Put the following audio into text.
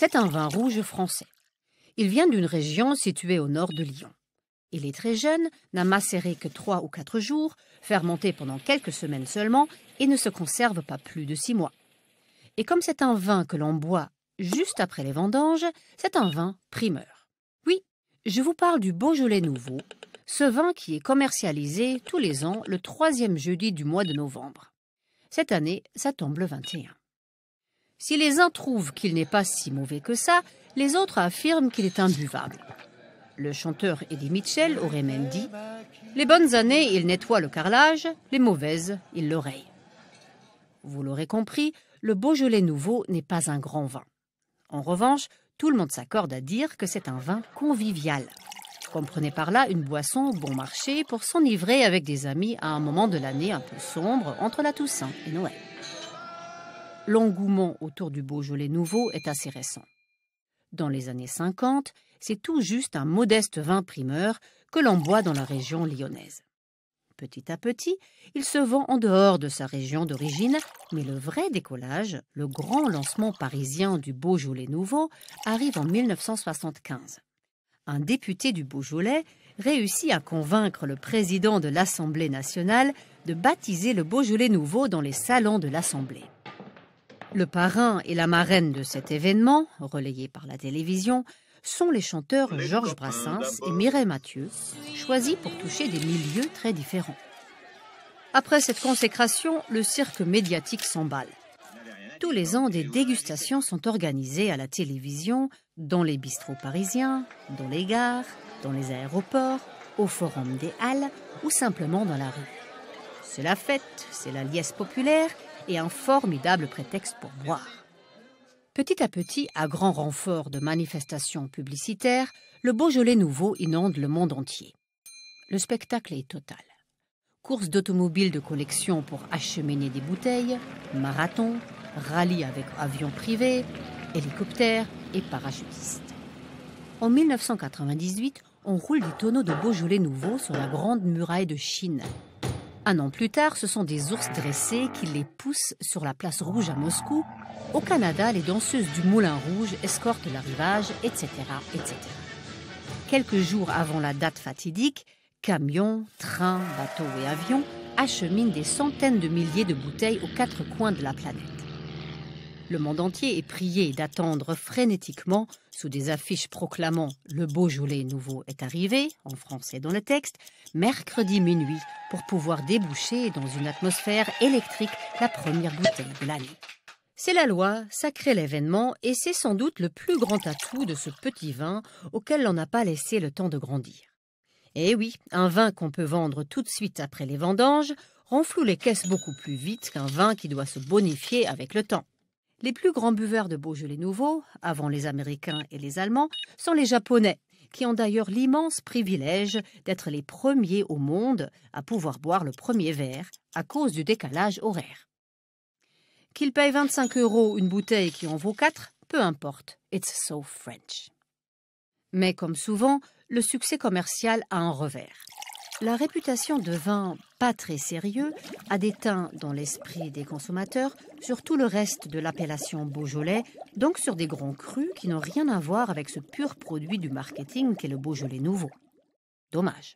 C'est un vin rouge français. Il vient d'une région située au nord de Lyon. Il est très jeune, n'a macéré que trois ou quatre jours, fermenté pendant quelques semaines seulement et ne se conserve pas plus de six mois. Et comme c'est un vin que l'on boit juste après les vendanges, c'est un vin primeur. Oui, je vous parle du Beaujolais nouveau, ce vin qui est commercialisé tous les ans le troisième jeudi du mois de novembre. Cette année, ça tombe le 21. Si les uns trouvent qu'il n'est pas si mauvais que ça, les autres affirment qu'il est imbuvable. Le chanteur Eddie Mitchell aurait même dit Les bonnes années, il nettoie le carrelage, les mauvaises, il l'oreille. » Vous l'aurez compris, le Beaujolais nouveau n'est pas un grand vin. En revanche, tout le monde s'accorde à dire que c'est un vin convivial. Comprenez par là une boisson bon marché pour s'enivrer avec des amis à un moment de l'année un peu sombre entre la Toussaint et Noël l'engouement autour du Beaujolais nouveau est assez récent. Dans les années 50, c'est tout juste un modeste vin primeur que l'on boit dans la région lyonnaise. Petit à petit, il se vend en dehors de sa région d'origine, mais le vrai décollage, le grand lancement parisien du Beaujolais nouveau, arrive en 1975. Un député du Beaujolais réussit à convaincre le président de l'Assemblée nationale de baptiser le Beaujolais nouveau dans les salons de l'Assemblée. Le parrain et la marraine de cet événement, relayé par la télévision, sont les chanteurs Georges Brassens et Mireille Mathieu, choisis pour toucher des milieux très différents. Après cette consécration, le cirque médiatique s'emballe. Tous les ans, des dégustations sont organisées à la télévision, dans les bistrots parisiens, dans les gares, dans les aéroports, au Forum des Halles ou simplement dans la rue. C'est la fête, c'est la liesse populaire et un formidable prétexte pour boire. Petit à petit, à grand renfort de manifestations publicitaires, le Beaujolais nouveau inonde le monde entier. Le spectacle est total. Courses d'automobiles de collection pour acheminer des bouteilles, marathons, rallye avec avions privés, hélicoptères et parachutistes. En 1998, on roule des tonneaux de Beaujolais nouveau sur la grande muraille de Chine, un an plus tard, ce sont des ours dressés qui les poussent sur la place rouge à Moscou. Au Canada, les danseuses du Moulin Rouge escortent l'arrivage, etc., etc. Quelques jours avant la date fatidique, camions, trains, bateaux et avions acheminent des centaines de milliers de bouteilles aux quatre coins de la planète. Le monde entier est prié d'attendre frénétiquement, sous des affiches proclamant Le Beaujolais nouveau est arrivé, en français dans le texte, mercredi minuit, pour pouvoir déboucher dans une atmosphère électrique la première bouteille de l'année. C'est la loi, sacré l'événement, et c'est sans doute le plus grand atout de ce petit vin auquel l'on n'a pas laissé le temps de grandir. Eh oui, un vin qu'on peut vendre tout de suite après les vendanges renfloue les caisses beaucoup plus vite qu'un vin qui doit se bonifier avec le temps. Les plus grands buveurs de Beaujolais nouveau, avant les Américains et les Allemands, sont les Japonais, qui ont d'ailleurs l'immense privilège d'être les premiers au monde à pouvoir boire le premier verre à cause du décalage horaire. Qu'ils payent 25 euros une bouteille qui en vaut 4, peu importe, it's so French. Mais comme souvent, le succès commercial a un revers. La réputation de vin pas très sérieux a déteint dans l'esprit des consommateurs sur tout le reste de l'appellation Beaujolais, donc sur des grands crus qui n'ont rien à voir avec ce pur produit du marketing qu'est le Beaujolais nouveau. Dommage.